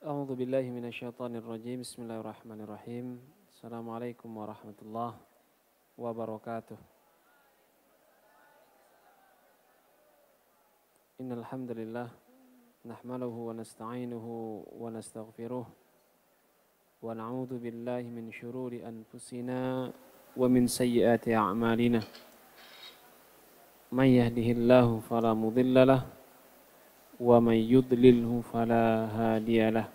أعوذ بالله من الشيطان الرجيم بسم الله الرحمن الرحيم السلام عليكم ورحمة الله وبركاته إن الحمد لله نحمله ونستعينه ونستغفره ونعوذ بالله من شرور أنفسنا ومن سيئات أعمالنا من يهده الله فلا مضل له ومن يضلله فلا هادي له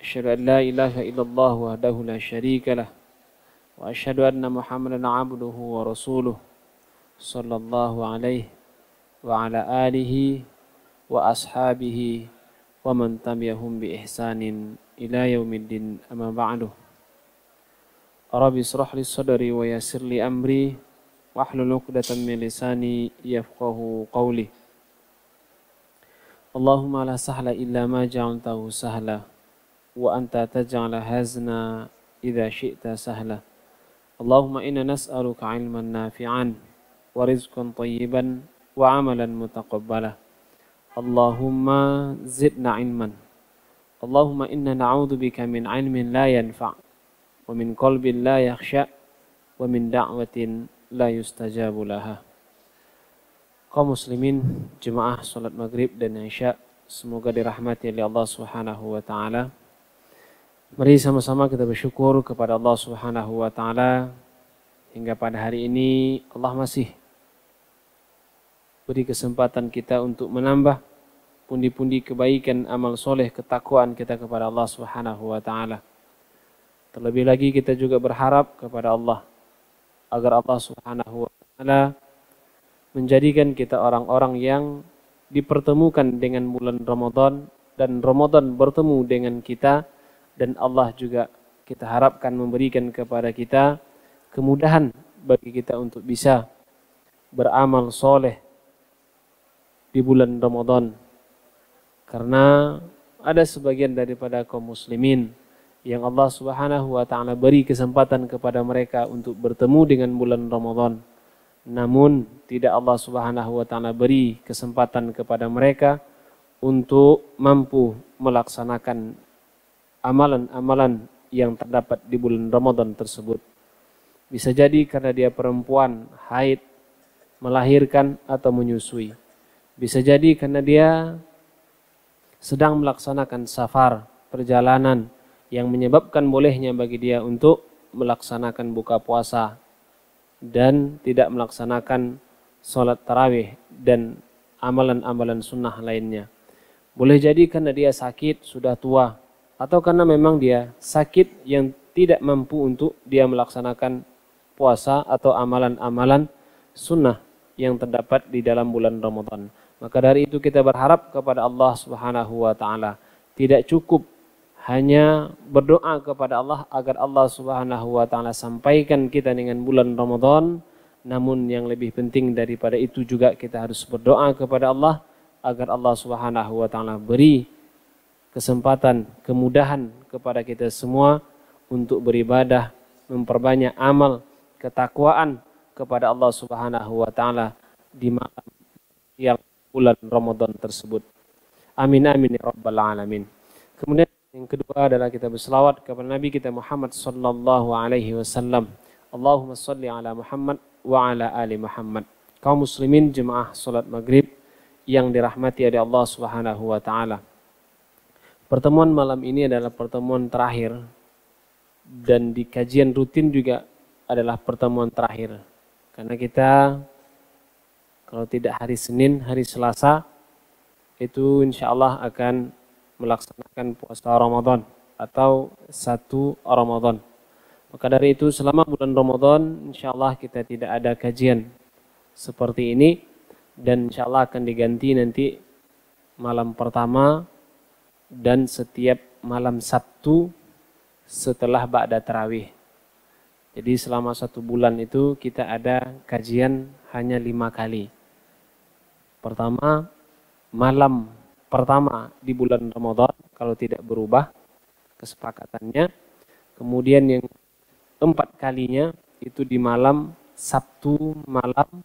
أشهد أن لا إله إلا الله وحده لا شريك له وأشهد أن محمدا عبده ورسوله صلى الله عليه وعلى آله وأصحابه ومن تبعهم بإحسان إلى يوم الدين أما بعد رب اشرح لي صدري ويسر لي أمري واحلل عقدة من لساني يفقه قولي اللهم لا سهل إلا ما جعلته سهلا وأنت تجعل هزنا إذا شئت سهلا اللهم إنا نسألك علما نافعا ورزقا طيبا وعملا متقبلا اللهم زدنا علما اللهم إنا نعوذ بك من علم لا ينفع ومن قلب لا يخشى ومن دعوة لا يستجاب لها kaum muslimin jemaah salat maghrib dan isya semoga dirahmati oleh Allah Subhanahu wa taala mari sama-sama kita bersyukur kepada Allah Subhanahu wa taala hingga pada hari ini Allah masih beri kesempatan kita untuk menambah pundi-pundi kebaikan amal soleh ketakwaan kita kepada Allah Subhanahu wa taala terlebih lagi kita juga berharap kepada Allah agar Allah Subhanahu wa taala menjadikan kita orang-orang yang dipertemukan dengan bulan Ramadan dan Ramadan bertemu dengan kita dan Allah juga kita harapkan memberikan kepada kita kemudahan bagi kita untuk bisa beramal soleh di bulan Ramadan karena ada sebagian daripada kaum muslimin yang Allah Subhanahu wa taala beri kesempatan kepada mereka untuk bertemu dengan bulan Ramadan namun tidak Allah Subhanahu wa taala beri kesempatan kepada mereka untuk mampu melaksanakan amalan-amalan yang terdapat di bulan Ramadan tersebut. Bisa jadi karena dia perempuan, haid, melahirkan atau menyusui. Bisa jadi karena dia sedang melaksanakan safar, perjalanan yang menyebabkan bolehnya bagi dia untuk melaksanakan buka puasa dan tidak melaksanakan sholat tarawih dan amalan-amalan sunnah lainnya. Boleh jadi karena dia sakit, sudah tua, atau karena memang dia sakit yang tidak mampu untuk dia melaksanakan puasa atau amalan-amalan sunnah yang terdapat di dalam bulan Ramadan. Maka dari itu kita berharap kepada Allah Subhanahu wa taala tidak cukup hanya berdoa kepada Allah agar Allah Subhanahu wa taala sampaikan kita dengan bulan Ramadan. Namun yang lebih penting daripada itu juga kita harus berdoa kepada Allah agar Allah Subhanahu wa taala beri kesempatan, kemudahan kepada kita semua untuk beribadah, memperbanyak amal, ketakwaan kepada Allah Subhanahu wa taala di malam yang bulan Ramadan tersebut. Amin amin ya rabbal alamin. Kemudian yang kedua adalah kita berselawat kepada Nabi kita Muhammad sallallahu alaihi wasallam. Allahumma salli ala Muhammad wa ala ali Muhammad. Kaum muslimin jemaah salat maghrib yang dirahmati oleh Allah Subhanahu wa taala. Pertemuan malam ini adalah pertemuan terakhir dan di kajian rutin juga adalah pertemuan terakhir. Karena kita kalau tidak hari Senin, hari Selasa itu insya Allah akan melaksanakan melaksanakan puasa Ramadan atau satu Ramadan. Maka dari itu selama bulan Ramadan insya Allah kita tidak ada kajian seperti ini dan insya Allah akan diganti nanti malam pertama dan setiap malam Sabtu setelah Ba'da Terawih. Jadi selama satu bulan itu kita ada kajian hanya lima kali. Pertama, malam Pertama, di bulan Ramadan kalau tidak berubah kesepakatannya. Kemudian yang empat kalinya itu di malam Sabtu malam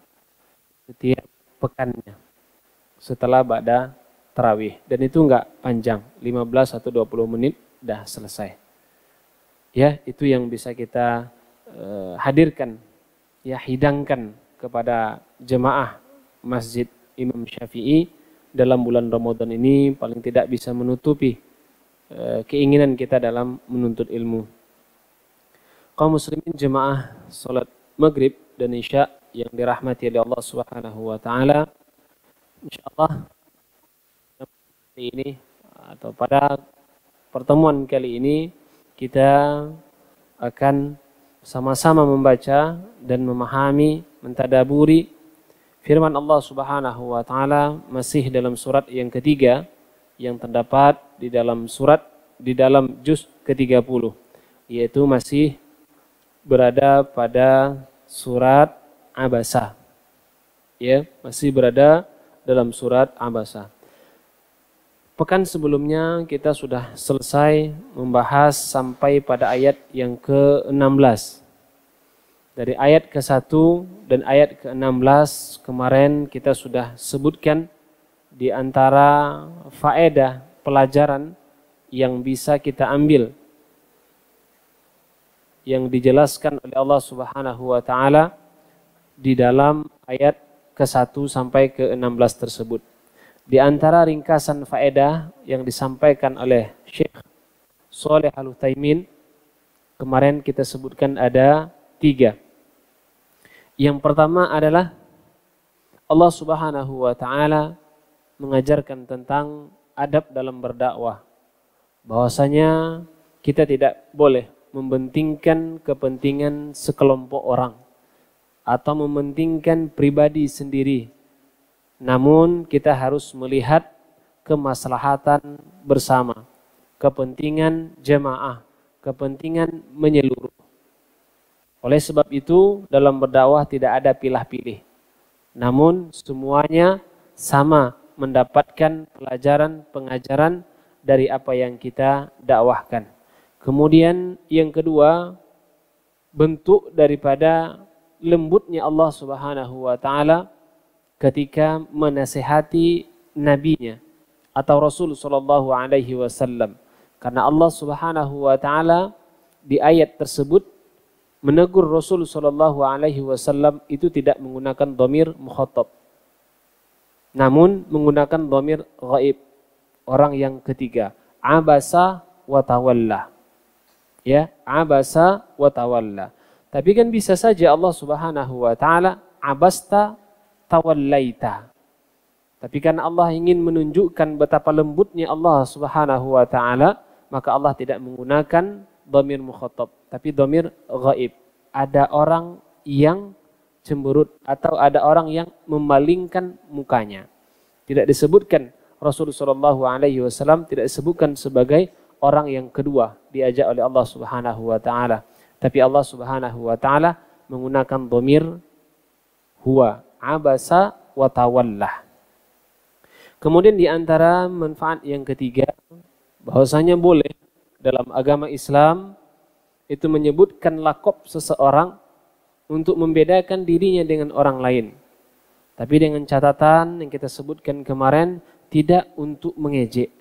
setiap pekannya setelah bada terawih dan itu enggak panjang 15 atau 20 menit dah selesai ya itu yang bisa kita uh, hadirkan ya hidangkan kepada jemaah Masjid Imam Syafi'i dalam bulan Ramadan ini paling tidak bisa menutupi eh, keinginan kita dalam menuntut ilmu. Kaum muslimin jemaah salat maghrib dan isya yang dirahmati oleh Allah Subhanahu wa taala. Insyaallah hari ini atau pada pertemuan kali ini kita akan sama-sama membaca dan memahami, mentadaburi Firman Allah Subhanahu wa taala masih dalam surat yang ketiga yang terdapat di dalam surat di dalam juz ke-30 yaitu masih berada pada surat Abasa. Ya, masih berada dalam surat Abasa. Pekan sebelumnya kita sudah selesai membahas sampai pada ayat yang ke-16 dari ayat ke-1 dan ayat ke-16 kemarin kita sudah sebutkan di antara faedah pelajaran yang bisa kita ambil yang dijelaskan oleh Allah Subhanahu wa taala di dalam ayat ke-1 sampai ke-16 tersebut. Di antara ringkasan faedah yang disampaikan oleh Syekh Soleh Al-Utsaimin kemarin kita sebutkan ada tiga yang pertama adalah Allah Subhanahu wa taala mengajarkan tentang adab dalam berdakwah. Bahwasanya kita tidak boleh membentingkan kepentingan sekelompok orang atau mementingkan pribadi sendiri. Namun kita harus melihat kemaslahatan bersama, kepentingan jemaah, kepentingan menyeluruh. Oleh sebab itu, dalam berdakwah tidak ada pilih pilih Namun semuanya sama mendapatkan pelajaran pengajaran dari apa yang kita dakwahkan. Kemudian yang kedua, bentuk daripada lembutnya Allah Subhanahu wa taala ketika menasehati nabinya atau Rasul sallallahu alaihi wasallam. Karena Allah Subhanahu wa taala di ayat tersebut menegur Rasul Shallallahu Alaihi Wasallam itu tidak menggunakan domir mukhatab, namun menggunakan domir gaib orang yang ketiga abasa watawalla ya abasa watawalla tapi kan bisa saja Allah Subhanahu wa taala abasta tawallaita tapi kan Allah ingin menunjukkan betapa lembutnya Allah Subhanahu wa taala maka Allah tidak menggunakan domir mukhotob, tapi domir gaib. Ada orang yang cemberut atau ada orang yang memalingkan mukanya. Tidak disebutkan Rasulullah Shallallahu Alaihi Wasallam tidak disebutkan sebagai orang yang kedua diajak oleh Allah Subhanahu Wa Taala. Tapi Allah Subhanahu Wa Taala menggunakan domir huwa abasa watawallah. Kemudian di antara manfaat yang ketiga bahwasanya boleh dalam agama Islam itu menyebutkan lakop seseorang untuk membedakan dirinya dengan orang lain. Tapi dengan catatan yang kita sebutkan kemarin, tidak untuk mengejek.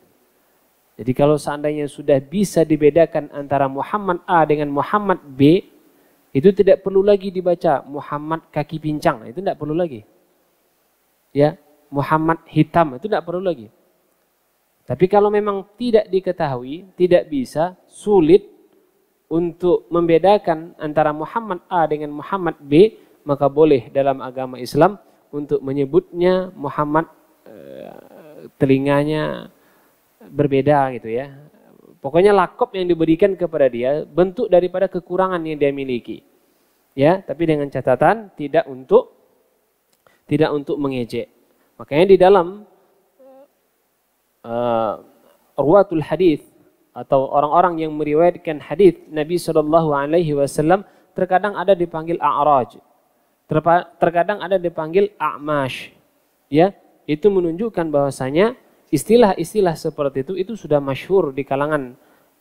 Jadi kalau seandainya sudah bisa dibedakan antara Muhammad A dengan Muhammad B, itu tidak perlu lagi dibaca Muhammad kaki pincang, itu tidak perlu lagi. Ya, Muhammad hitam, itu tidak perlu lagi. Tapi kalau memang tidak diketahui, tidak bisa, sulit untuk membedakan antara Muhammad A dengan Muhammad B, maka boleh dalam agama Islam untuk menyebutnya Muhammad eh, telinganya berbeda gitu ya. Pokoknya lakop yang diberikan kepada dia bentuk daripada kekurangan yang dia miliki. Ya, tapi dengan catatan tidak untuk tidak untuk mengejek. Makanya di dalam uh, ruwatul hadis atau orang-orang yang meriwayatkan hadis Nabi Shallallahu Alaihi Wasallam terkadang ada dipanggil a'raj, terkadang ada dipanggil a'mash, ya itu menunjukkan bahwasanya istilah-istilah seperti itu itu sudah masyhur di kalangan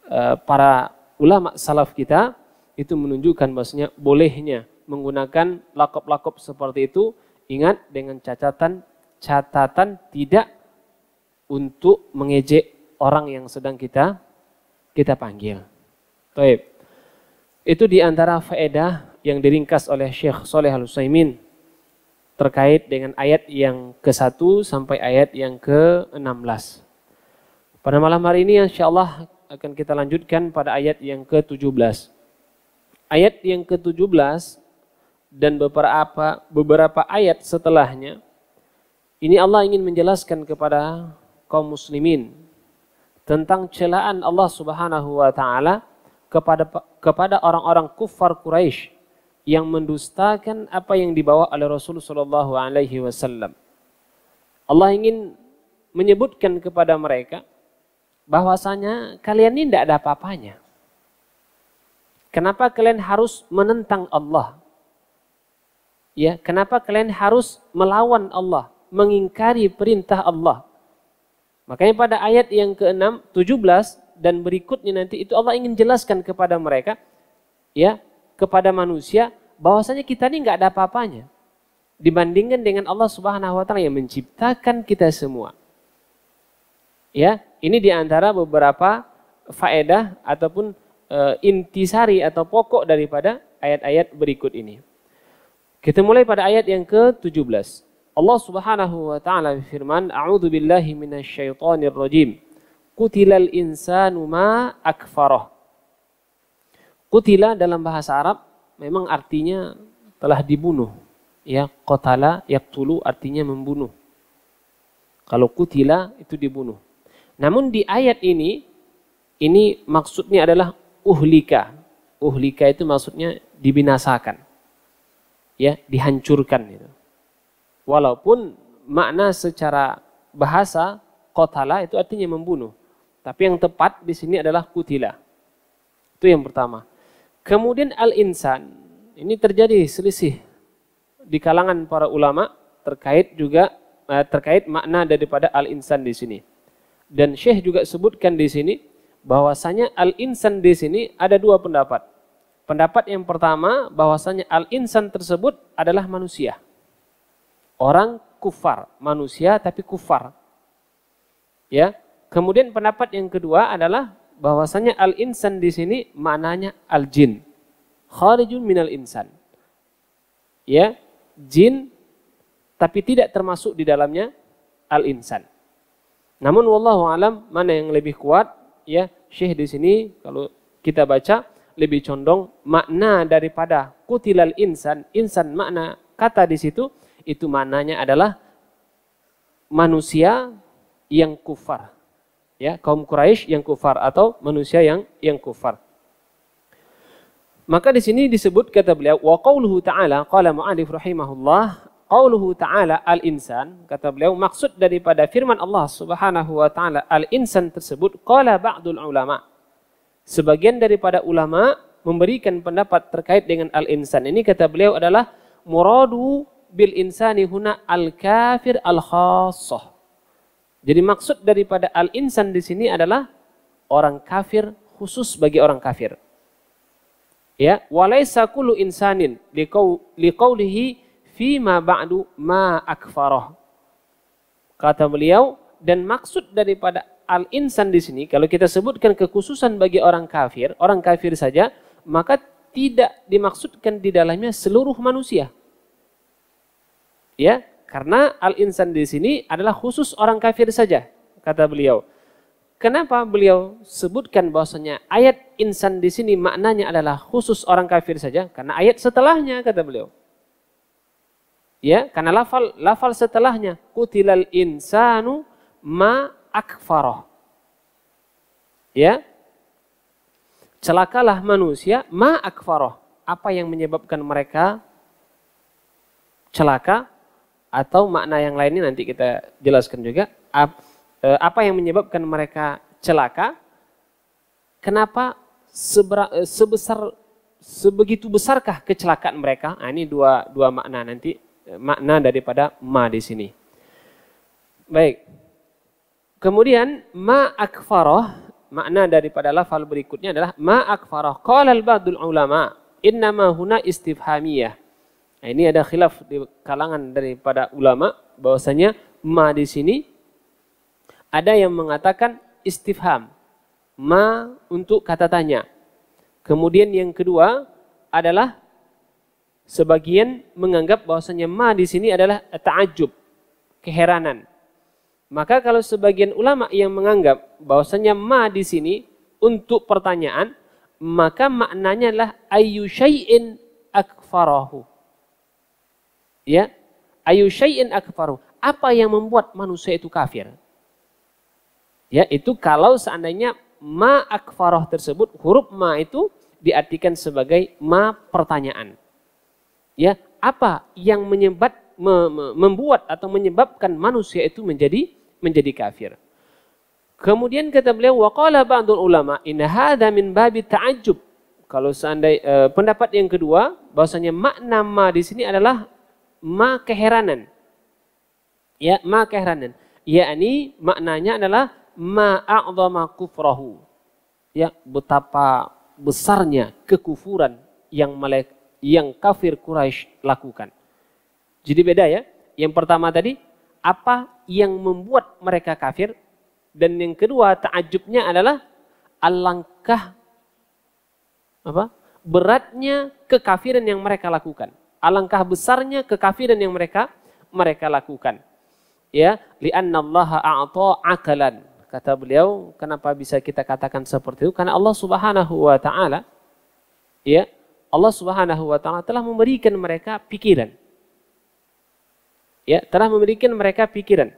uh, para ulama salaf kita itu menunjukkan bahwasanya bolehnya menggunakan lakop-lakop seperti itu ingat dengan catatan catatan tidak untuk mengejek orang yang sedang kita kita panggil. Taib. Itu antara faedah yang diringkas oleh Syekh Soleh al Utsaimin terkait dengan ayat yang ke-1 sampai ayat yang ke-16. Pada malam hari ini Insya Allah akan kita lanjutkan pada ayat yang ke-17. Ayat yang ke-17 dan beberapa beberapa ayat setelahnya ini Allah ingin menjelaskan kepada kaum muslimin tentang celaan Allah Subhanahu wa taala kepada kepada orang-orang kufar Quraisy yang mendustakan apa yang dibawa oleh Rasul sallallahu alaihi wasallam. Allah ingin menyebutkan kepada mereka bahwasanya kalian ini tidak ada apa-apanya. Kenapa kalian harus menentang Allah? Ya, kenapa kalian harus melawan Allah, mengingkari perintah Allah? Makanya pada ayat yang ke-6, 17 dan berikutnya nanti itu Allah ingin jelaskan kepada mereka ya, kepada manusia bahwasanya kita ini nggak ada apa-apanya dibandingkan dengan Allah Subhanahu wa taala yang menciptakan kita semua. Ya, ini di antara beberapa faedah ataupun e, intisari atau pokok daripada ayat-ayat berikut ini. Kita mulai pada ayat yang ke-17. Allah Subhanahu wa taala berfirman, "A'udzu billahi minasyaitonir rajim. Qutilal insanu ma akfarah." Kutila dalam bahasa Arab memang artinya telah dibunuh. Ya, qatala yaqtulu artinya membunuh. Kalau kutila itu dibunuh. Namun di ayat ini ini maksudnya adalah uhlika. Uhlika itu maksudnya dibinasakan. Ya, dihancurkan gitu Walaupun makna secara bahasa kotala itu artinya membunuh. Tapi yang tepat di sini adalah kutila. Itu yang pertama. Kemudian al-insan. Ini terjadi selisih di kalangan para ulama terkait juga eh, terkait makna daripada al-insan di sini. Dan Syekh juga sebutkan di sini bahwasanya al-insan di sini ada dua pendapat. Pendapat yang pertama bahwasanya al-insan tersebut adalah manusia. Orang kufar, manusia tapi kufar. Ya. Kemudian pendapat yang kedua adalah bahwasanya al-insan di sini maknanya al-jin. Kharijun minal insan. Ya, jin tapi tidak termasuk di dalamnya al-insan. Namun wallahu alam mana yang lebih kuat ya Syekh di sini kalau kita baca lebih condong makna daripada kutilal insan, insan makna kata di situ itu mananya adalah manusia yang kufar. Ya, kaum Quraisy yang kufar atau manusia yang yang kufar. Maka di sini disebut kata beliau wa qauluhu ta'ala qala mu'allif rahimahullah qauluhu ta'ala al-insan kata beliau maksud daripada firman Allah Subhanahu wa taala al-insan tersebut qala ba'dul ulama sebagian daripada ulama memberikan pendapat terkait dengan al-insan ini kata beliau adalah muradu bil insani huna al kafir al khassah. Jadi maksud daripada al insan di sini adalah orang kafir khusus bagi orang kafir. Ya, walaisa kullu insanin liqaulihi fi ma ba'du ma akfarah. Kata beliau dan maksud daripada al insan di sini kalau kita sebutkan kekhususan bagi orang kafir, orang kafir saja, maka tidak dimaksudkan di dalamnya seluruh manusia ya karena al insan di sini adalah khusus orang kafir saja kata beliau kenapa beliau sebutkan bahwasanya ayat insan di sini maknanya adalah khusus orang kafir saja karena ayat setelahnya kata beliau ya karena lafal lafal setelahnya kutilal insanu ma akfaroh ya celakalah manusia ma akfaroh apa yang menyebabkan mereka celaka atau makna yang lainnya nanti kita jelaskan juga e, apa yang menyebabkan mereka celaka kenapa sebera, e, sebesar sebegitu besarkah kecelakaan mereka nah, ini dua dua makna nanti e, makna daripada ma di sini baik kemudian ma akfaroh makna daripada lafal berikutnya adalah ma akfaroh qala ba'dul ulama innama huna istifhamiyah Nah, ini ada khilaf di kalangan daripada ulama bahwasanya ma di sini ada yang mengatakan istifham. Ma untuk kata tanya. Kemudian yang kedua adalah sebagian menganggap bahwasanya ma di sini adalah ta'ajub, keheranan. Maka kalau sebagian ulama yang menganggap bahwasanya ma di sini untuk pertanyaan, maka maknanya adalah ayyu syai'in akfarahu. Ya. Ayu syai'in akfaru. Apa yang membuat manusia itu kafir? Ya, itu kalau seandainya ma akfaroh tersebut, huruf ma itu diartikan sebagai ma pertanyaan. Ya, apa yang menyebab, me, me, membuat atau menyebabkan manusia itu menjadi menjadi kafir? Kemudian kata beliau waqala ba'dul ulama in hadza min babi ta'ajjub. Kalau seandainya eh, pendapat yang kedua bahwasanya makna ma di sini adalah ma keheranan. Ya, ma keheranan. ini maknanya adalah a'zama kufrahu. Ya, betapa besarnya kekufuran yang malek, yang kafir Quraisy lakukan. Jadi beda ya. Yang pertama tadi apa yang membuat mereka kafir dan yang kedua takjubnya adalah alangkah apa? beratnya kekafiran yang mereka lakukan. Alangkah besarnya kekafiran yang mereka mereka lakukan. Ya, li'annallaha a'ta akalan. Kata beliau, kenapa bisa kita katakan seperti itu? Karena Allah Subhanahu wa taala ya, Allah Subhanahu wa taala telah memberikan mereka pikiran. Ya, telah memberikan mereka pikiran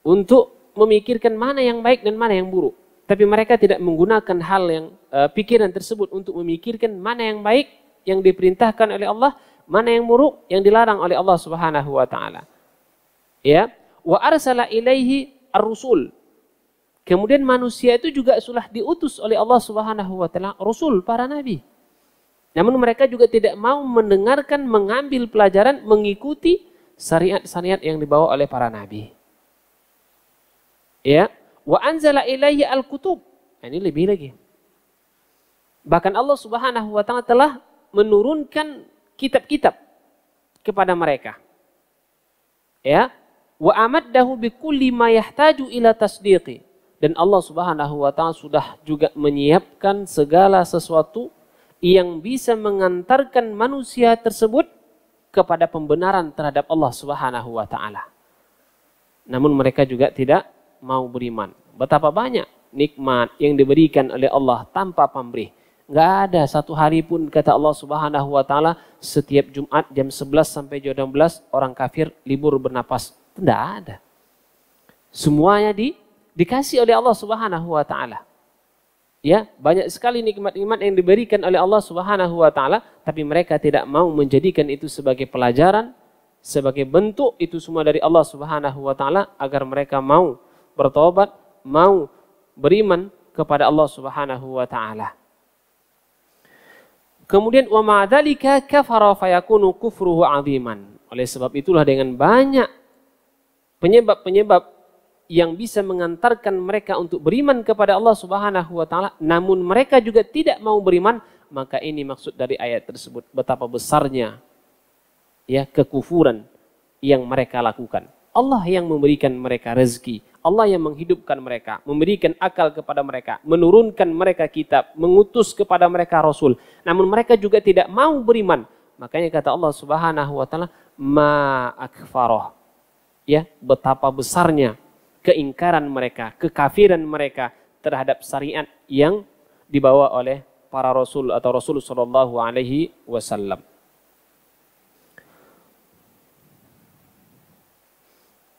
untuk memikirkan mana yang baik dan mana yang buruk. Tapi mereka tidak menggunakan hal yang uh, pikiran tersebut untuk memikirkan mana yang baik yang diperintahkan oleh Allah Mana yang muruk? Yang dilarang oleh Allah Subhanahu wa taala. Ya. Wa arsala ilaihi ar-rusul. Kemudian manusia itu juga sudah diutus oleh Allah Subhanahu wa taala rasul para nabi. Namun mereka juga tidak mau mendengarkan, mengambil pelajaran, mengikuti syariat-syariat yang dibawa oleh para nabi. Ya, wa anzala ilaihi al-kutub. Nah, ini lebih lagi. Bahkan Allah Subhanahu wa taala telah menurunkan kitab-kitab kepada mereka. Ya, wa amaddahu kulli ma yahtaju ila tasdiqi. Dan Allah Subhanahu wa taala sudah juga menyiapkan segala sesuatu yang bisa mengantarkan manusia tersebut kepada pembenaran terhadap Allah Subhanahu wa taala. Namun mereka juga tidak mau beriman. Betapa banyak nikmat yang diberikan oleh Allah tanpa pamrih Enggak ada satu hari pun kata Allah Subhanahu wa taala setiap Jumat jam 11 sampai jam 12 orang kafir libur bernapas. Tidak ada. Semuanya di dikasih oleh Allah Subhanahu wa taala. Ya, banyak sekali nikmat-nikmat yang diberikan oleh Allah Subhanahu wa taala, tapi mereka tidak mau menjadikan itu sebagai pelajaran, sebagai bentuk itu semua dari Allah Subhanahu wa taala agar mereka mau bertobat, mau beriman kepada Allah Subhanahu wa taala. Kemudian wa ma'dzalika kafara fayakunu kufruhu aziman. Oleh sebab itulah dengan banyak penyebab-penyebab yang bisa mengantarkan mereka untuk beriman kepada Allah Subhanahu wa taala namun mereka juga tidak mau beriman maka ini maksud dari ayat tersebut betapa besarnya ya kekufuran yang mereka lakukan. Allah yang memberikan mereka rezeki, Allah yang menghidupkan mereka, memberikan akal kepada mereka, menurunkan mereka kitab, mengutus kepada mereka rasul. Namun mereka juga tidak mau beriman. Makanya kata Allah Subhanahu wa taala, "Ma akfaroh. Ya, betapa besarnya keingkaran mereka, kekafiran mereka terhadap syariat yang dibawa oleh para rasul atau Rasul sallallahu alaihi wasallam.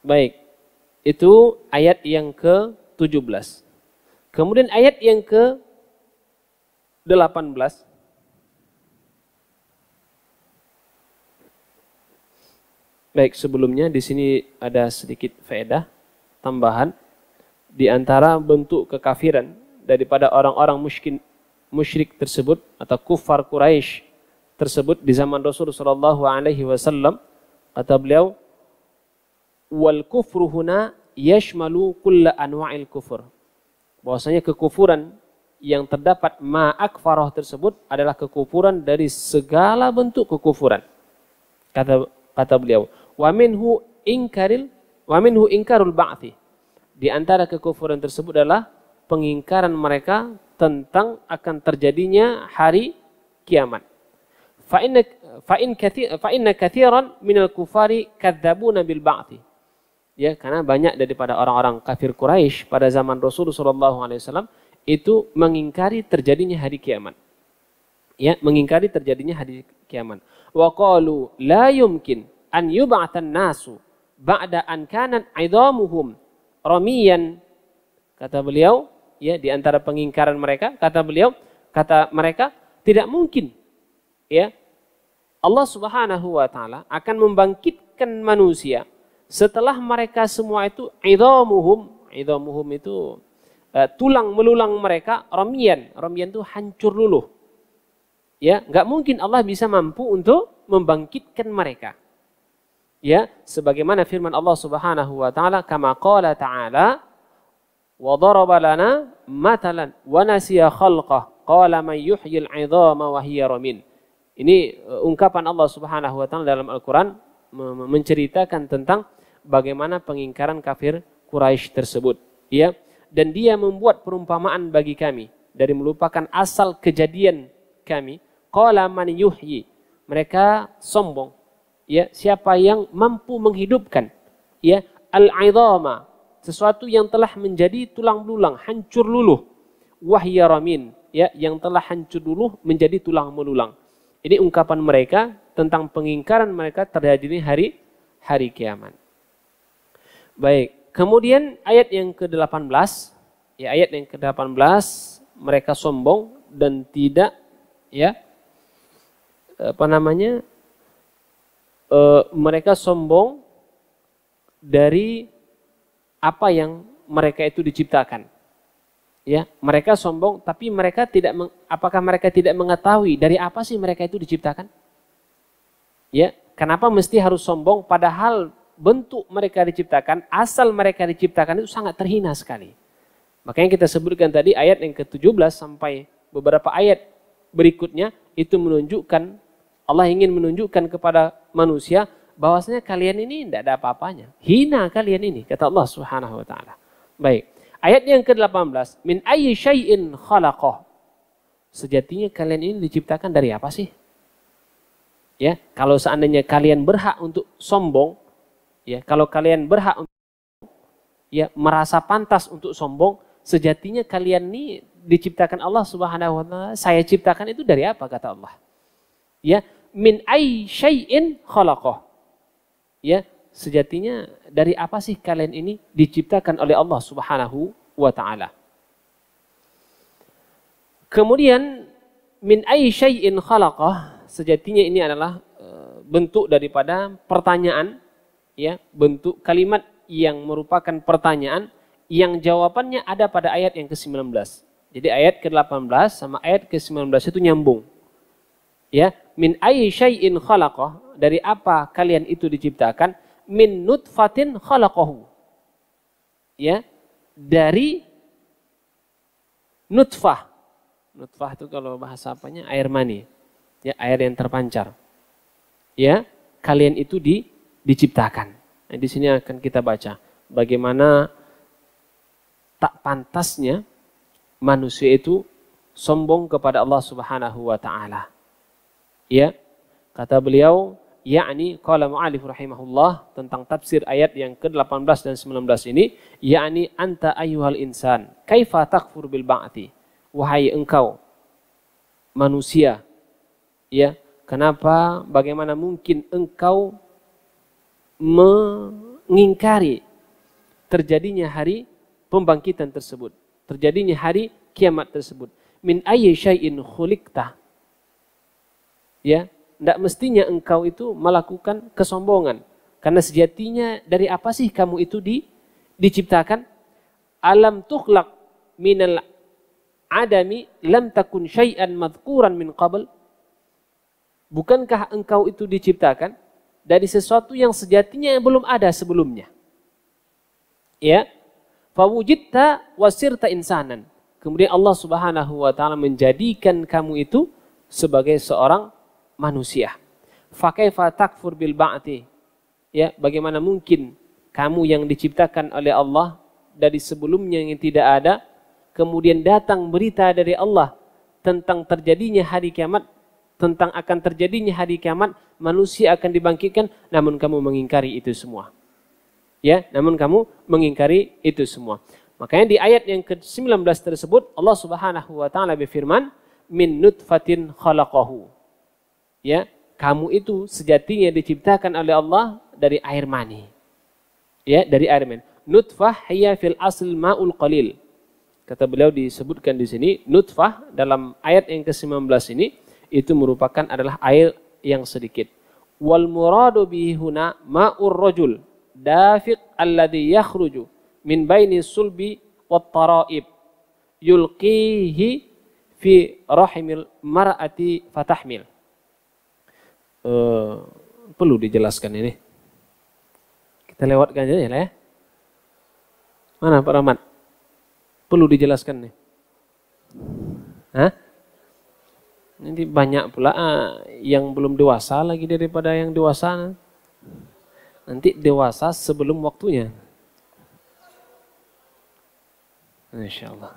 Baik. Itu ayat yang ke-17. Kemudian ayat yang ke-18 Baik, sebelumnya di sini ada sedikit faedah tambahan di antara bentuk kekafiran daripada orang-orang musyrik musyrik tersebut atau kufar Quraisy tersebut di zaman Rasulullah sallallahu alaihi kata beliau wal kufru huna yashmalu kulla anwa'il kufur. Bahwasanya kekufuran yang terdapat ma'akfarah tersebut adalah kekufuran dari segala bentuk kekufuran. Kata kata beliau, wa minhu inkaril wa minhu inkarul ba'thi. Di antara kekufuran tersebut adalah pengingkaran mereka tentang akan terjadinya hari kiamat. Fa inna fa in kathir, fa inna kathiran minal kufari kadzabuna bil ba'thi ya karena banyak daripada orang-orang kafir Quraisy pada zaman Rasulullah SAW itu mengingkari terjadinya hari kiamat. Ya, mengingkari terjadinya hari kiamat. Wa qalu la yumkin an yub'atan nasu ba'da an kanat 'idhamuhum ramiyan. Kata beliau, ya di antara pengingkaran mereka, kata beliau, kata mereka tidak mungkin ya Allah Subhanahu wa taala akan membangkitkan manusia setelah mereka semua itu idhamuhum, idhamuhum itu uh, tulang melulang mereka romian romian itu hancur luluh. Ya, nggak mungkin Allah bisa mampu untuk membangkitkan mereka. Ya, sebagaimana firman Allah Subhanahu wa taala kama qala ta'ala wa daraba matalan wa nasiya khalqah qala man yuhyil 'idhama wa hiya Ini eh, ungkapan Allah Subhanahu wa taala dalam Al-Qur'an menceritakan tentang bagaimana pengingkaran kafir Quraisy tersebut. Ya, dan dia membuat perumpamaan bagi kami dari melupakan asal kejadian kami. Qala man yuhyi. Mereka sombong. Ya, siapa yang mampu menghidupkan? Ya, al aidama sesuatu yang telah menjadi tulang belulang, hancur luluh. Wahya ramin, ya, yang telah hancur luluh menjadi tulang melulang. Ini ungkapan mereka tentang pengingkaran mereka terhadap hari hari kiamat. Baik, kemudian ayat yang ke-18, ya ayat yang ke-18 mereka sombong dan tidak ya apa namanya? E, mereka sombong dari apa yang mereka itu diciptakan. Ya, mereka sombong tapi mereka tidak meng, apakah mereka tidak mengetahui dari apa sih mereka itu diciptakan? Ya, kenapa mesti harus sombong padahal bentuk mereka diciptakan, asal mereka diciptakan itu sangat terhina sekali. Makanya kita sebutkan tadi ayat yang ke-17 sampai beberapa ayat berikutnya itu menunjukkan Allah ingin menunjukkan kepada manusia bahwasanya kalian ini tidak ada apa-apanya. Hina kalian ini kata Allah Subhanahu wa taala. Baik. Ayat yang ke-18, min ayyi syai'in khalaqah. Sejatinya kalian ini diciptakan dari apa sih? Ya, kalau seandainya kalian berhak untuk sombong, Ya, kalau kalian berhak ya merasa pantas untuk sombong, sejatinya kalian ini diciptakan Allah Subhanahu wa taala. Saya ciptakan itu dari apa kata Allah? Ya, min ay syai'in khalaqah. Ya, sejatinya dari apa sih kalian ini diciptakan oleh Allah Subhanahu wa taala? Kemudian min ay syai'in khalaqah, sejatinya ini adalah eh, bentuk daripada pertanyaan ya bentuk kalimat yang merupakan pertanyaan yang jawabannya ada pada ayat yang ke-19. Jadi ayat ke-18 sama ayat ke-19 itu nyambung. Ya, min ayyi syai'in khalaqah, dari apa kalian itu diciptakan? Min nutfatin khalaqahu. Ya, dari nutfah. Nutfah itu kalau bahasa apanya air mani. Ya, air yang terpancar. Ya, kalian itu di diciptakan. Nah, di sini akan kita baca bagaimana tak pantasnya manusia itu sombong kepada Allah Subhanahu wa taala. Ya. Kata beliau, yakni qala mu'alif rahimahullah tentang tafsir ayat yang ke-18 dan 19 ini, yakni anta ayyuhal insan, kaifa takfur bil ba'ti? Wahai engkau manusia, ya, kenapa bagaimana mungkin engkau mengingkari terjadinya hari pembangkitan tersebut, terjadinya hari kiamat tersebut. Min ayyi syai'in khuliqta. Ya, tidak mestinya engkau itu melakukan kesombongan. Karena sejatinya dari apa sih kamu itu di, diciptakan? Alam tukhlaq minal adami lam takun syai'an madhkuran min qabl. Bukankah engkau itu diciptakan dari sesuatu yang sejatinya yang belum ada sebelumnya. Ya. Fawujidta wasirta insanan. Kemudian Allah Subhanahu wa taala menjadikan kamu itu sebagai seorang manusia. Fakaifa takfur bil ba'ti? Ya, bagaimana mungkin kamu yang diciptakan oleh Allah dari sebelumnya yang tidak ada, kemudian datang berita dari Allah tentang terjadinya hari kiamat, tentang akan terjadinya hari kiamat, manusia akan dibangkitkan namun kamu mengingkari itu semua. Ya, namun kamu mengingkari itu semua. Makanya di ayat yang ke-19 tersebut Allah Subhanahu wa taala berfirman min nutfatin khalaqahu. Ya, kamu itu sejatinya diciptakan oleh Allah dari air mani. Ya, dari air mani. Nutfah hiya fil asl ma'ul qalil. Kata beliau disebutkan di sini nutfah dalam ayat yang ke-19 ini itu merupakan adalah air yang sedikit. Wal muradu bihi huna ma'ur rajul dafiq alladhi yakhruju min baini sulbi wat taraib yulqihi fi rahimil mar'ati fatahmil. Uh, perlu dijelaskan ini. Kita lewatkan aja ya. Mana Pak Rahmat? Perlu dijelaskan nih. Hah? Nanti banyak pula ah, yang belum dewasa lagi daripada yang dewasa. Nanti dewasa sebelum waktunya. Insya Allah.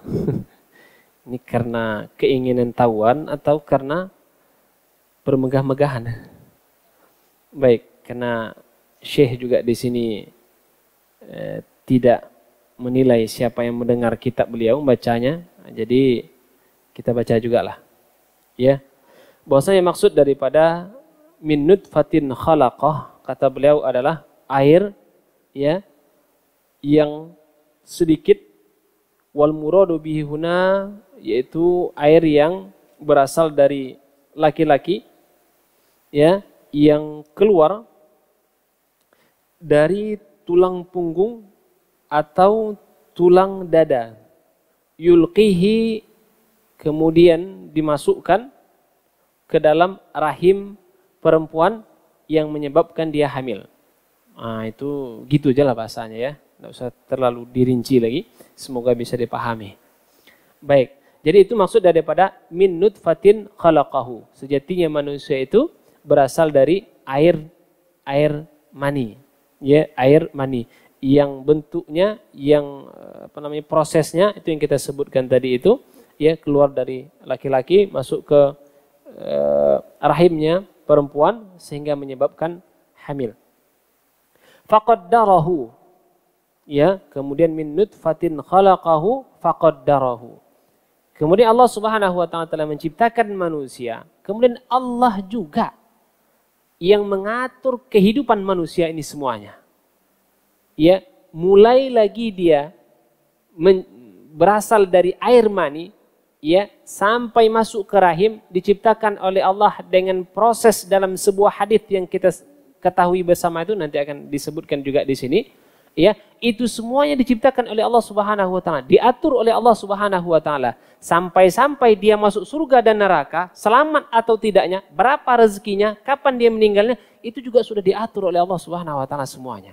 Ini karena keinginan tawan atau karena bermegah-megahan. Baik, karena Syekh juga di sini eh, tidak menilai siapa yang mendengar kitab beliau bacanya. Jadi kita baca juga lah ya bahwasanya maksud daripada minut fatin khalaqah kata beliau adalah air ya yang sedikit wal muradu bihi huna yaitu air yang berasal dari laki-laki ya yang keluar dari tulang punggung atau tulang dada yulqihi kemudian dimasukkan ke dalam rahim perempuan yang menyebabkan dia hamil. Nah, itu gitu aja lah bahasanya ya. Tidak usah terlalu dirinci lagi. Semoga bisa dipahami. Baik. Jadi itu maksud daripada min nutfatin khalaqahu. Sejatinya manusia itu berasal dari air air mani. Ya, air mani yang bentuknya yang eh, apa namanya prosesnya itu yang kita sebutkan tadi itu ya keluar dari laki-laki masuk ke e, rahimnya perempuan sehingga menyebabkan hamil. Faqaddarahu ya kemudian min nutfatin khalaqahu faqaddarahu. Kemudian Allah Subhanahu wa taala telah menciptakan manusia. Kemudian Allah juga yang mengatur kehidupan manusia ini semuanya. Ya, mulai lagi dia berasal dari air mani ya sampai masuk ke rahim diciptakan oleh Allah dengan proses dalam sebuah hadis yang kita ketahui bersama itu nanti akan disebutkan juga di sini ya itu semuanya diciptakan oleh Allah Subhanahu wa taala diatur oleh Allah Subhanahu wa taala sampai-sampai dia masuk surga dan neraka selamat atau tidaknya berapa rezekinya kapan dia meninggalnya itu juga sudah diatur oleh Allah Subhanahu wa taala semuanya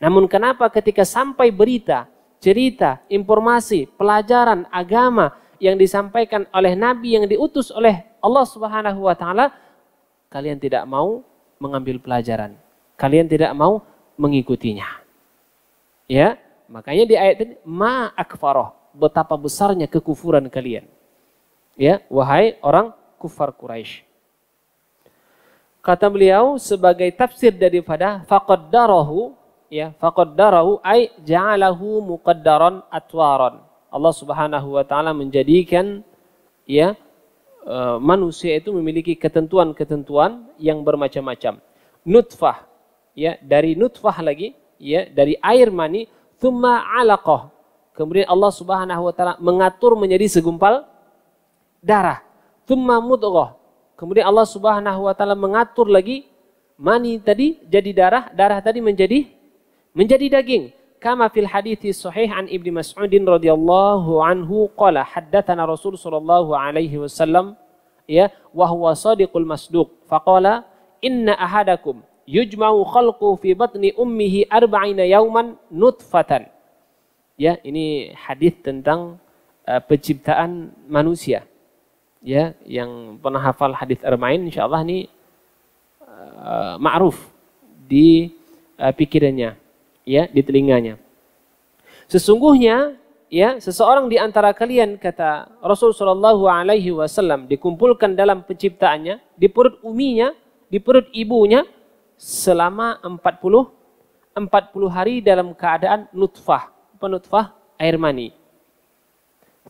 namun kenapa ketika sampai berita cerita informasi pelajaran agama yang disampaikan oleh nabi yang diutus oleh Allah Subhanahu wa taala kalian tidak mau mengambil pelajaran. Kalian tidak mau mengikutinya. Ya, makanya di ayat ini ma akfaroh betapa besarnya kekufuran kalian. Ya, wahai orang kufar Quraisy. Kata beliau sebagai tafsir daripada faqaddarahu ya faqaddarahu ay ja'alahu muqaddaran atwaran Allah Subhanahu wa taala menjadikan ya e, manusia itu memiliki ketentuan-ketentuan yang bermacam-macam. Nutfah ya dari nutfah lagi ya dari air mani thumma alaqah. Kemudian Allah Subhanahu wa taala mengatur menjadi segumpal darah. Thumma mudghah. Kemudian Allah Subhanahu wa taala mengatur lagi mani tadi jadi darah, darah tadi menjadi menjadi daging kama fil hadithi sahih an Ibnu Mas'udin radhiyallahu anhu qala haddatsana Rasul sallallahu alaihi wasallam ya wa huwa sadiqul masduq faqala inna ahadakum yujma'u khalqu fi batni ummihi arba'ina yawman nutfatan ya ini hadis tentang uh, penciptaan manusia ya yang pernah hafal hadis arba'in insyaallah ini uh, ma'ruf di uh, pikirannya uh, ya di telinganya. Sesungguhnya ya seseorang di antara kalian kata Rasul Shallallahu Alaihi Wasallam dikumpulkan dalam penciptaannya di perut uminya di perut ibunya selama 40 40 hari dalam keadaan nutfah penutfah air mani.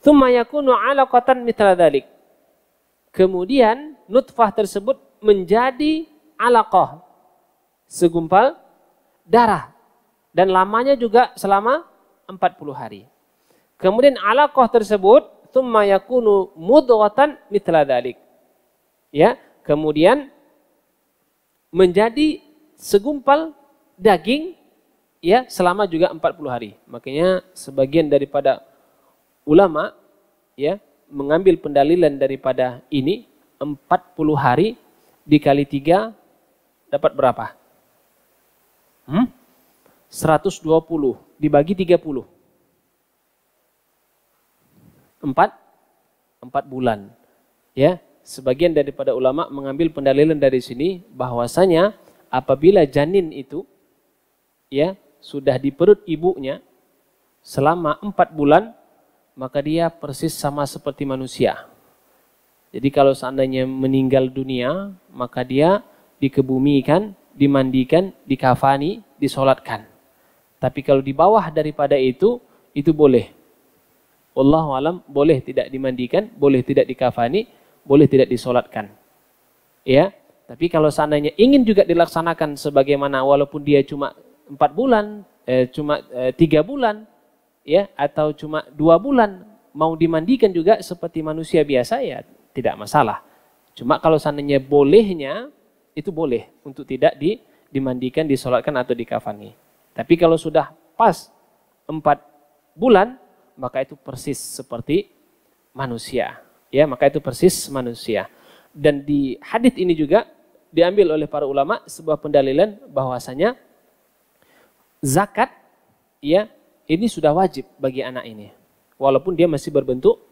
Thumma yakunu alaqatan mitradalik. Kemudian nutfah tersebut menjadi alaqah. Segumpal darah dan lamanya juga selama 40 hari. Kemudian alaqah tersebut thumma yakunu mudghatan mithla dalik. Ya, kemudian menjadi segumpal daging ya selama juga 40 hari. Makanya sebagian daripada ulama ya mengambil pendalilan daripada ini 40 hari dikali tiga dapat berapa? Hmm? 120 dibagi 30. 4 4 bulan. Ya, sebagian daripada ulama mengambil pendalilan dari sini bahwasanya apabila janin itu ya sudah di perut ibunya selama empat bulan maka dia persis sama seperti manusia. Jadi kalau seandainya meninggal dunia maka dia dikebumikan, dimandikan, dikafani, disolatkan. Tapi kalau di bawah daripada itu, itu boleh. Wallahu alam boleh tidak dimandikan, boleh tidak dikafani, boleh tidak disolatkan. Ya, tapi kalau sananya ingin juga dilaksanakan sebagaimana walaupun dia cuma empat bulan, eh, cuma eh, tiga eh, bulan, ya atau cuma dua bulan mau dimandikan juga seperti manusia biasa ya tidak masalah. Cuma kalau sananya bolehnya itu boleh untuk tidak di, dimandikan, disolatkan atau dikafani. Tapi kalau sudah pas empat bulan, maka itu persis seperti manusia. Ya, maka itu persis manusia. Dan di hadis ini juga diambil oleh para ulama sebuah pendalilan bahwasanya zakat ya ini sudah wajib bagi anak ini walaupun dia masih berbentuk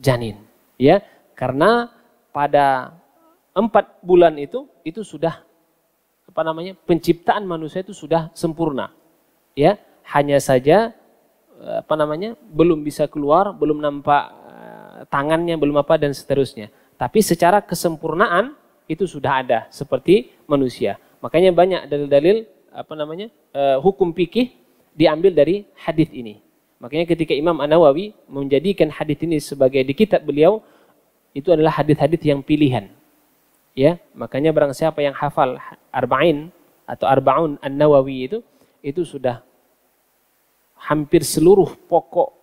janin ya karena pada empat bulan itu itu sudah apa namanya penciptaan manusia itu sudah sempurna ya hanya saja eh, apa namanya belum bisa keluar belum nampak eh, tangannya belum apa dan seterusnya tapi secara kesempurnaan itu sudah ada seperti manusia makanya banyak dalil-dalil apa namanya eh, hukum fikih diambil dari hadis ini makanya ketika Imam An Nawawi menjadikan hadis ini sebagai di kitab beliau itu adalah hadis-hadis yang pilihan Ya, makanya barang siapa yang hafal arba'in atau arbaun an-nawawi itu, itu sudah hampir seluruh pokok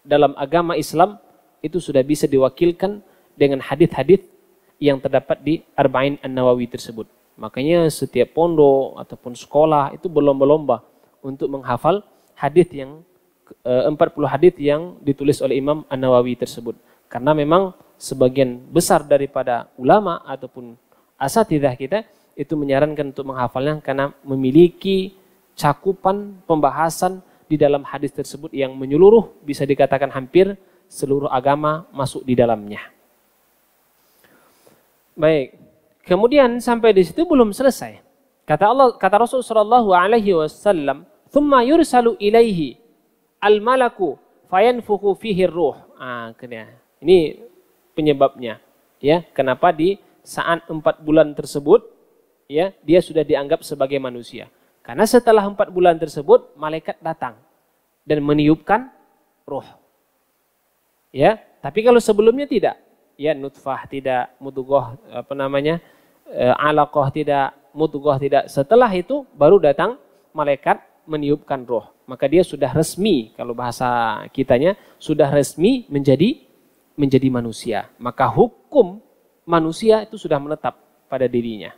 dalam agama Islam itu sudah bisa diwakilkan dengan hadith-hadith yang terdapat di Arba'in An-Nawawi tersebut. Makanya setiap pondok ataupun sekolah itu berlomba-lomba untuk menghafal hadith yang 40 eh, hadith yang ditulis oleh Imam An-Nawawi tersebut. Karena memang sebagian besar daripada ulama ataupun asatidah kita itu menyarankan untuk menghafalnya karena memiliki cakupan pembahasan di dalam hadis tersebut yang menyeluruh bisa dikatakan hampir seluruh agama masuk di dalamnya. Baik. Kemudian sampai di situ belum selesai. Kata Allah kata Rasul Shallallahu alaihi wasallam, "Thumma yursalu ilaihi al-malaku fihi ruh." Ah, kena. Ini penyebabnya. Ya, kenapa di saat empat bulan tersebut ya dia sudah dianggap sebagai manusia. Karena setelah empat bulan tersebut malaikat datang dan meniupkan roh. Ya, tapi kalau sebelumnya tidak, ya nutfah tidak, mudugoh apa namanya? E, tidak, mudugoh tidak. Setelah itu baru datang malaikat meniupkan roh. Maka dia sudah resmi kalau bahasa kitanya sudah resmi menjadi menjadi manusia. Maka hukum manusia itu sudah menetap pada dirinya.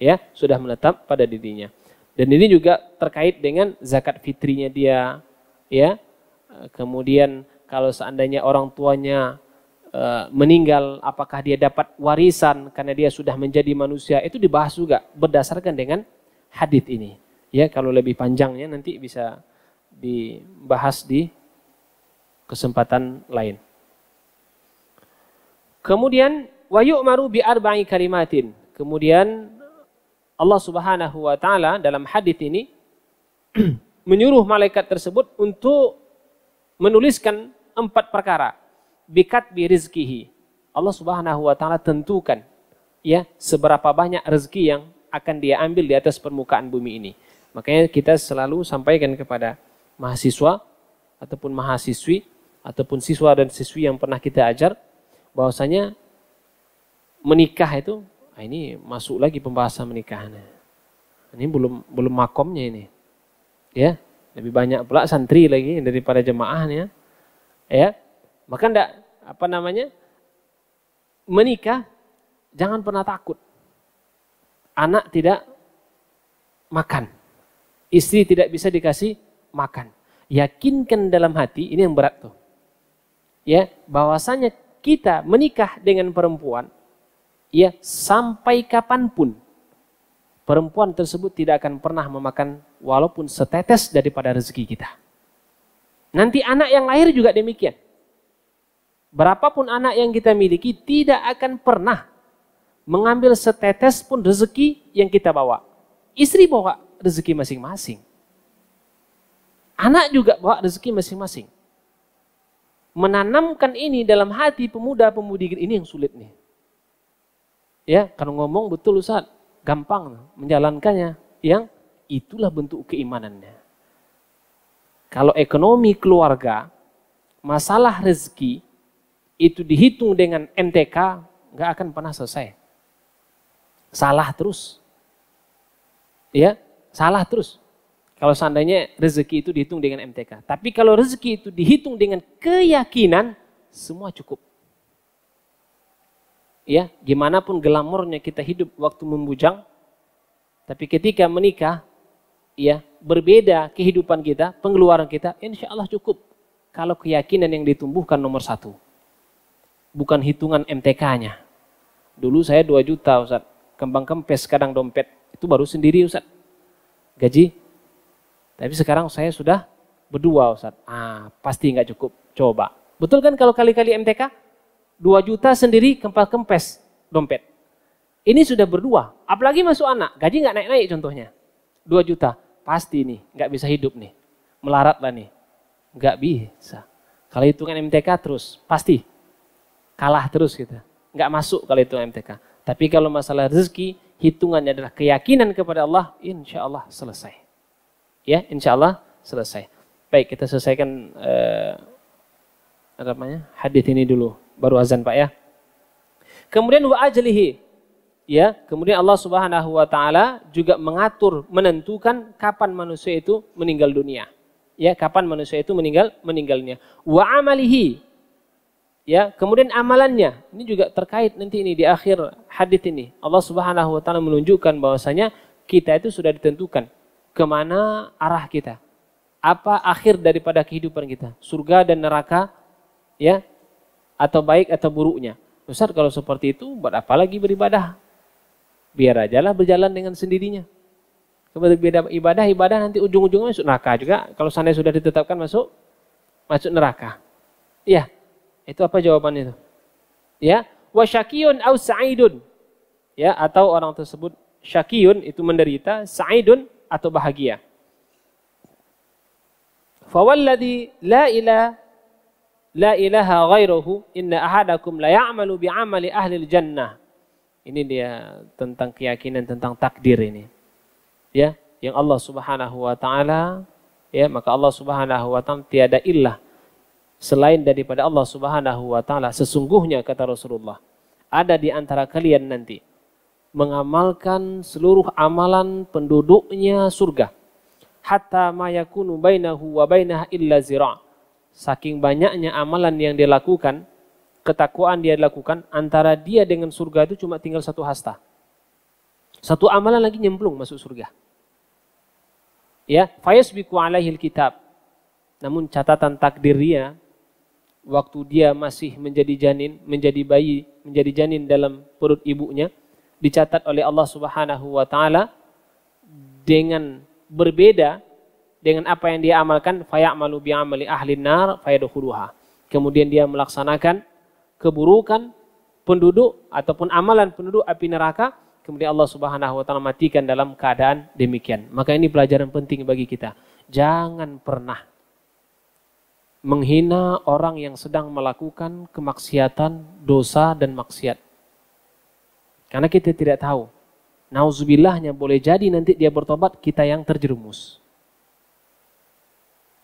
Ya, sudah menetap pada dirinya. Dan ini juga terkait dengan zakat fitrinya dia, ya. Eh, kemudian kalau seandainya orang tuanya e, meninggal, apakah dia dapat warisan karena dia sudah menjadi manusia? Itu dibahas juga berdasarkan dengan hadis ini. Ya, kalau lebih panjangnya nanti bisa dibahas di kesempatan lain. Kemudian maru bi arba'i kalimatin. Kemudian Allah Subhanahu wa taala dalam hadis ini menyuruh malaikat tersebut untuk menuliskan empat perkara. Bikat bi rizkihi. Allah Subhanahu wa taala tentukan ya seberapa banyak rezeki yang akan dia ambil di atas permukaan bumi ini. Makanya kita selalu sampaikan kepada mahasiswa ataupun mahasiswi ataupun siswa dan siswi yang pernah kita ajar bahwasanya menikah itu ah, ini masuk lagi pembahasan menikahannya. Ini belum belum makomnya ini. Ya, lebih banyak pula santri lagi daripada jemaahnya. Ya. Maka ndak apa namanya? Menikah jangan pernah takut. Anak tidak makan. Istri tidak bisa dikasih makan. Yakinkan dalam hati, ini yang berat tuh. Ya, bahwasanya kita menikah dengan perempuan, ya sampai kapanpun perempuan tersebut tidak akan pernah memakan walaupun setetes daripada rezeki kita. Nanti anak yang lahir juga demikian. Berapapun anak yang kita miliki tidak akan pernah mengambil setetes pun rezeki yang kita bawa. Istri bawa rezeki masing-masing. Anak juga bawa rezeki masing-masing menanamkan ini dalam hati pemuda-pemudi ini yang sulit nih. Ya, kalau ngomong betul Ustaz, gampang menjalankannya. Yang itulah bentuk keimanannya. Kalau ekonomi keluarga, masalah rezeki itu dihitung dengan NTK nggak akan pernah selesai. Salah terus. Ya, salah terus. Kalau seandainya rezeki itu dihitung dengan MTK. Tapi kalau rezeki itu dihitung dengan keyakinan, semua cukup. Ya, gimana pun glamornya kita hidup waktu membujang, tapi ketika menikah, ya berbeda kehidupan kita, pengeluaran kita, insya Allah cukup. Kalau keyakinan yang ditumbuhkan nomor satu. Bukan hitungan MTK-nya. Dulu saya 2 juta Ustaz, kembang kempes kadang dompet, itu baru sendiri Ustaz. Gaji tapi sekarang saya sudah berdua Ustaz. Ah, pasti nggak cukup. Coba. Betul kan kalau kali-kali MTK? 2 juta sendiri kempal-kempes dompet. Ini sudah berdua. Apalagi masuk anak. Gaji nggak naik-naik contohnya. 2 juta. Pasti nih, nggak bisa hidup nih. Melarat lah nih. Nggak bisa. Kalau hitungan MTK terus, pasti. Kalah terus kita. Gitu. Nggak masuk kalau hitungan MTK. Tapi kalau masalah rezeki, hitungannya adalah keyakinan kepada Allah, insya Allah selesai ya insya Allah selesai. Baik kita selesaikan eh, apa namanya hadis ini dulu baru azan pak ya. Kemudian wa ajlihi ya kemudian Allah Subhanahu Wa Taala juga mengatur menentukan kapan manusia itu meninggal dunia ya kapan manusia itu meninggal meninggalnya wa amalihi ya kemudian amalannya ini juga terkait nanti ini di akhir hadis ini Allah Subhanahu Wa Taala menunjukkan bahwasanya kita itu sudah ditentukan kemana arah kita. Apa akhir daripada kehidupan kita? Surga dan neraka ya atau baik atau buruknya. Besar kalau seperti itu buat apa lagi beribadah? Biar aja lah berjalan dengan sendirinya. Kemudian ibadah, ibadah nanti ujung-ujungnya masuk neraka juga. Kalau seandainya sudah ditetapkan masuk masuk neraka. Iya. Itu apa jawaban itu? Ya, wa syakiyun au sa'idun. Ya, atau orang tersebut syakiyun itu menderita, sa'idun atau bahagia. Fawalladhi la ila la ilaha ghairuhu inna ahadakum la ya'malu bi'amali ahli jannah. Ini dia tentang keyakinan tentang takdir ini. Ya, yang Allah Subhanahu wa taala ya maka Allah Subhanahu wa taala tiada ilah selain daripada Allah Subhanahu wa taala sesungguhnya kata Rasulullah ada di antara kalian nanti mengamalkan seluruh amalan penduduknya surga. Hatta mayakunu bainahu wa bainaha illa zira' Saking banyaknya amalan yang dia lakukan, ketakwaan dia lakukan, antara dia dengan surga itu cuma tinggal satu hasta. Satu amalan lagi nyemplung masuk surga. Ya, fayasbiku alaihil kitab. Namun catatan takdir dia, waktu dia masih menjadi janin, menjadi bayi, menjadi janin dalam perut ibunya, dicatat oleh Allah Subhanahu wa taala dengan berbeda dengan apa yang dia amalkan fayamalu amali ahli nar fayadkhuluha. Kemudian dia melaksanakan keburukan penduduk ataupun amalan penduduk api neraka kemudian Allah Subhanahu wa taala matikan dalam keadaan demikian. Maka ini pelajaran penting bagi kita. Jangan pernah menghina orang yang sedang melakukan kemaksiatan, dosa dan maksiat. Karena kita tidak tahu. Nauzubillahnya boleh jadi nanti dia bertobat, kita yang terjerumus.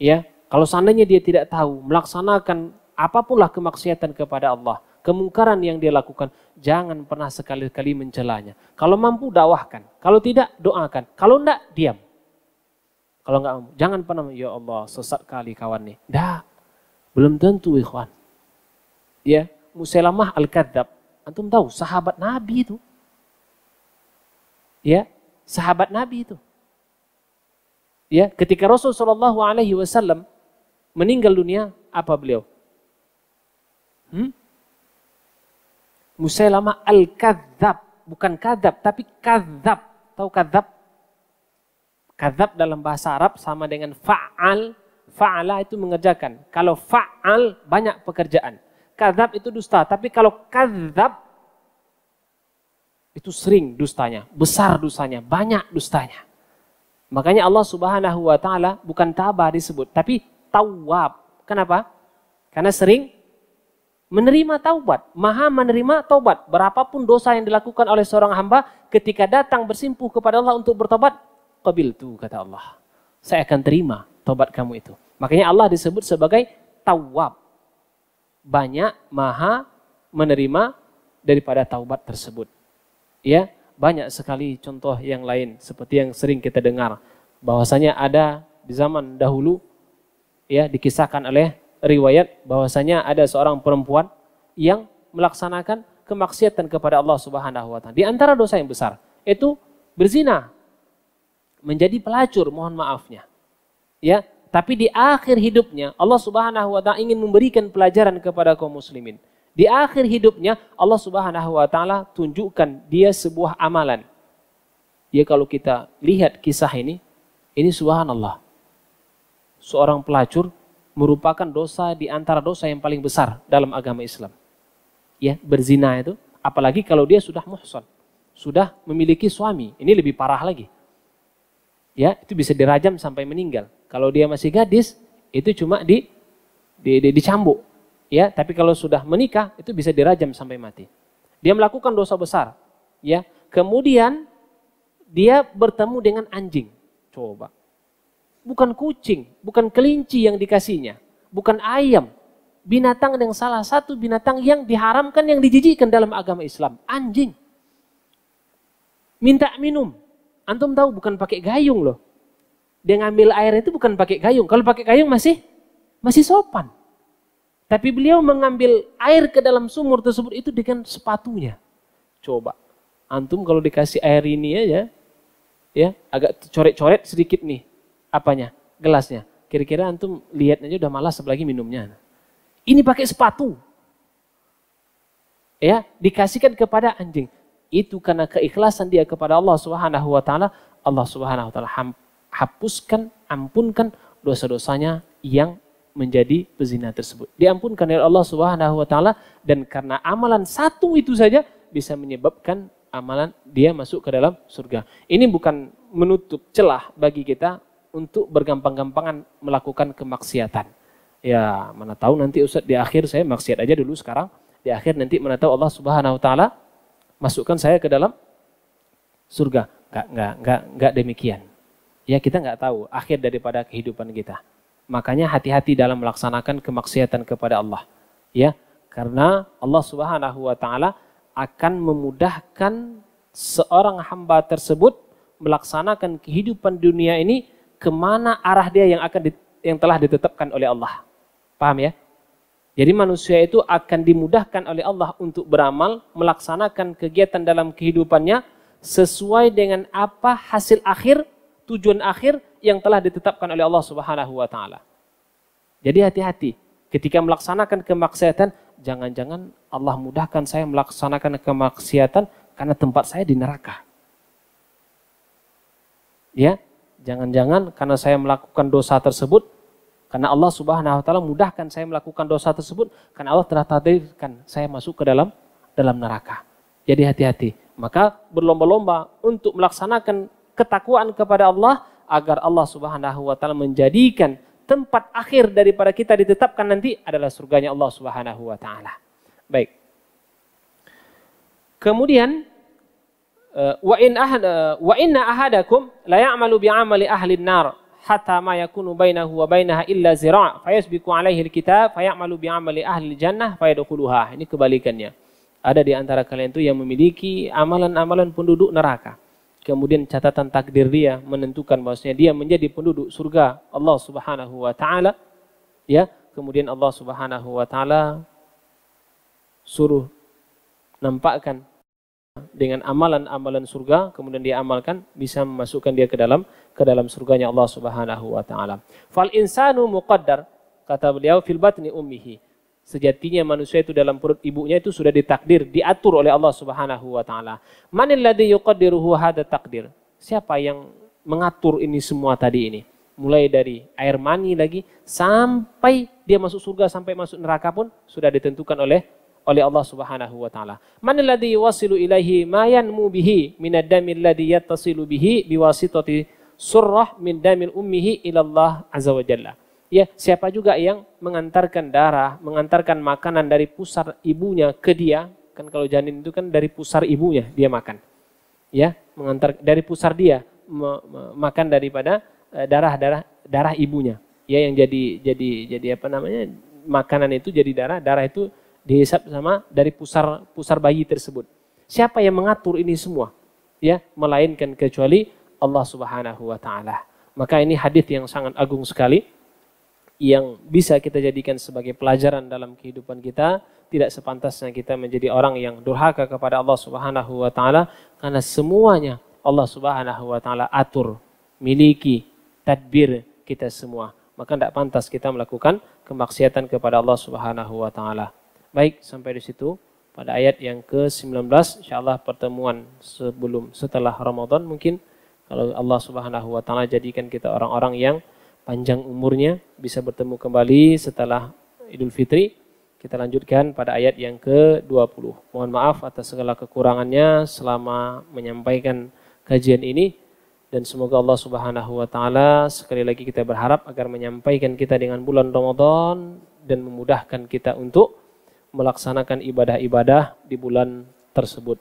Ya, kalau seandainya dia tidak tahu melaksanakan apapunlah kemaksiatan kepada Allah, kemungkaran yang dia lakukan, jangan pernah sekali-kali mencelanya. Kalau mampu dakwahkan, kalau tidak doakan, kalau enggak diam. Kalau enggak mampu, jangan pernah ya Allah sesat kali kawan nih. Dah. Belum tentu ikhwan. Ya, Musailamah al-Kadzab Antum tahu sahabat Nabi itu. Ya, sahabat Nabi itu. Ya, ketika Rasul Shallallahu alaihi wasallam meninggal dunia, apa beliau? Hmm? Musailamah al-kadzab, bukan kadzab tapi kadzab. Tahu kadzab? Kadzab dalam bahasa Arab sama dengan fa'al. Fa'ala itu mengerjakan. Kalau fa'al banyak pekerjaan. Kadab itu dusta. Tapi kalau kadab itu sering dustanya, besar dustanya, banyak dustanya. Makanya Allah Subhanahu wa taala bukan tabah disebut, tapi tawab. Kenapa? Karena sering menerima taubat, maha menerima taubat. Berapapun dosa yang dilakukan oleh seorang hamba ketika datang bersimpuh kepada Allah untuk bertobat, qabil tu kata Allah. Saya akan terima taubat kamu itu. Makanya Allah disebut sebagai tawab banyak maha menerima daripada taubat tersebut. Ya, banyak sekali contoh yang lain seperti yang sering kita dengar bahwasanya ada di zaman dahulu ya dikisahkan oleh riwayat bahwasanya ada seorang perempuan yang melaksanakan kemaksiatan kepada Allah Subhanahu wa taala. Di antara dosa yang besar itu berzina menjadi pelacur mohon maafnya. Ya, tapi di akhir hidupnya Allah Subhanahu wa taala ingin memberikan pelajaran kepada kaum muslimin. Di akhir hidupnya Allah Subhanahu wa taala tunjukkan dia sebuah amalan. Ya kalau kita lihat kisah ini, ini subhanallah. Seorang pelacur merupakan dosa di antara dosa yang paling besar dalam agama Islam. Ya, berzina itu apalagi kalau dia sudah muhsan, sudah memiliki suami. Ini lebih parah lagi ya itu bisa dirajam sampai meninggal. Kalau dia masih gadis, itu cuma di, di, di dicambuk, ya. Tapi kalau sudah menikah, itu bisa dirajam sampai mati. Dia melakukan dosa besar, ya. Kemudian dia bertemu dengan anjing, coba. Bukan kucing, bukan kelinci yang dikasihnya, bukan ayam, binatang yang salah satu binatang yang diharamkan yang dijijikan dalam agama Islam, anjing. Minta minum, Antum tahu bukan pakai gayung loh. Dia ngambil air itu bukan pakai gayung. Kalau pakai gayung masih masih sopan. Tapi beliau mengambil air ke dalam sumur tersebut itu dengan sepatunya. Coba. Antum kalau dikasih air ini aja ya, agak coret-coret sedikit nih apanya? gelasnya. Kira-kira antum lihat aja udah malas apalagi minumnya. Ini pakai sepatu. Ya, dikasihkan kepada anjing itu karena keikhlasan dia kepada Allah Subhanahu wa taala, Allah Subhanahu wa taala hapuskan, ampunkan dosa-dosanya yang menjadi pezina tersebut. Diampunkan oleh Allah Subhanahu wa taala dan karena amalan satu itu saja bisa menyebabkan amalan dia masuk ke dalam surga. Ini bukan menutup celah bagi kita untuk bergampang-gampangan melakukan kemaksiatan. Ya, mana tahu nanti Ustaz di akhir saya maksiat aja dulu sekarang, di akhir nanti mana tahu Allah Subhanahu wa taala masukkan saya ke dalam surga. Enggak, enggak, enggak, enggak demikian. Ya kita enggak tahu akhir daripada kehidupan kita. Makanya hati-hati dalam melaksanakan kemaksiatan kepada Allah. Ya, karena Allah Subhanahu wa taala akan memudahkan seorang hamba tersebut melaksanakan kehidupan dunia ini kemana arah dia yang akan di, yang telah ditetapkan oleh Allah. Paham ya? Jadi manusia itu akan dimudahkan oleh Allah untuk beramal, melaksanakan kegiatan dalam kehidupannya sesuai dengan apa hasil akhir, tujuan akhir yang telah ditetapkan oleh Allah Subhanahu wa taala. Jadi hati-hati ketika melaksanakan kemaksiatan, jangan-jangan Allah mudahkan saya melaksanakan kemaksiatan karena tempat saya di neraka. Ya, jangan-jangan karena saya melakukan dosa tersebut karena Allah Subhanahu wa taala mudahkan saya melakukan dosa tersebut karena Allah telah takdirkan saya masuk ke dalam dalam neraka. Jadi hati-hati. Maka berlomba-lomba untuk melaksanakan ketakwaan kepada Allah agar Allah Subhanahu wa taala menjadikan tempat akhir daripada kita ditetapkan nanti adalah surganya Allah Subhanahu wa taala. Baik. Kemudian eh, wa in ahad eh, wa inna ahadakum la ya'malu bi ahli nar hatta ma yakunu bainahu wa bainaha illa zira' fayasbiqu alaihi alkitab fayamalu amali ahli jannah fayadkhuluha. Ini kebalikannya. Ada di antara kalian itu yang memiliki amalan-amalan penduduk neraka. Kemudian catatan takdir dia menentukan bahwasanya dia menjadi penduduk surga Allah Subhanahu wa taala. Ya, kemudian Allah Subhanahu wa taala suruh nampakkan dengan amalan-amalan surga kemudian dia amalkan bisa memasukkan dia ke dalam ke dalam surganya Allah Subhanahu wa taala. Fal insanu muqaddar kata beliau fil batni ummihi. Sejatinya manusia itu dalam perut ibunya itu sudah ditakdir, diatur oleh Allah Subhanahu wa taala. Manil ladzi yuqaddiruhu hada takdir? Siapa yang mengatur ini semua tadi ini? Mulai dari air mani lagi sampai dia masuk surga sampai masuk neraka pun sudah ditentukan oleh oleh Allah Subhanahu wa taala. Man alladhi yuwasilu ilaihi ma yanmu bihi min ad-dami alladhi yattasilu bihi biwasitati surrah min damil ummihi ilallah azza wa jalla. Ya, siapa juga yang mengantarkan darah, mengantarkan makanan dari pusar ibunya ke dia, kan kalau janin itu kan dari pusar ibunya dia makan. Ya, mengantar dari pusar dia me, me, makan daripada darah-darah eh, darah ibunya. Ya, yang jadi jadi jadi apa namanya? makanan itu jadi darah, darah itu dihisap sama dari pusar pusar bayi tersebut. Siapa yang mengatur ini semua? Ya, melainkan kecuali Allah Subhanahu wa taala. Maka ini hadis yang sangat agung sekali yang bisa kita jadikan sebagai pelajaran dalam kehidupan kita. Tidak sepantasnya kita menjadi orang yang durhaka kepada Allah Subhanahu wa taala karena semuanya Allah Subhanahu wa taala atur, miliki, tadbir kita semua. Maka tidak pantas kita melakukan kemaksiatan kepada Allah Subhanahu wa taala. Baik, sampai di situ pada ayat yang ke-19 insyaallah pertemuan sebelum setelah Ramadan mungkin kalau Allah Subhanahu wa taala jadikan kita orang-orang yang panjang umurnya bisa bertemu kembali setelah Idul Fitri. Kita lanjutkan pada ayat yang ke-20. Mohon maaf atas segala kekurangannya selama menyampaikan kajian ini dan semoga Allah Subhanahu wa taala sekali lagi kita berharap agar menyampaikan kita dengan bulan Ramadan dan memudahkan kita untuk melaksanakan ibadah-ibadah di bulan tersebut.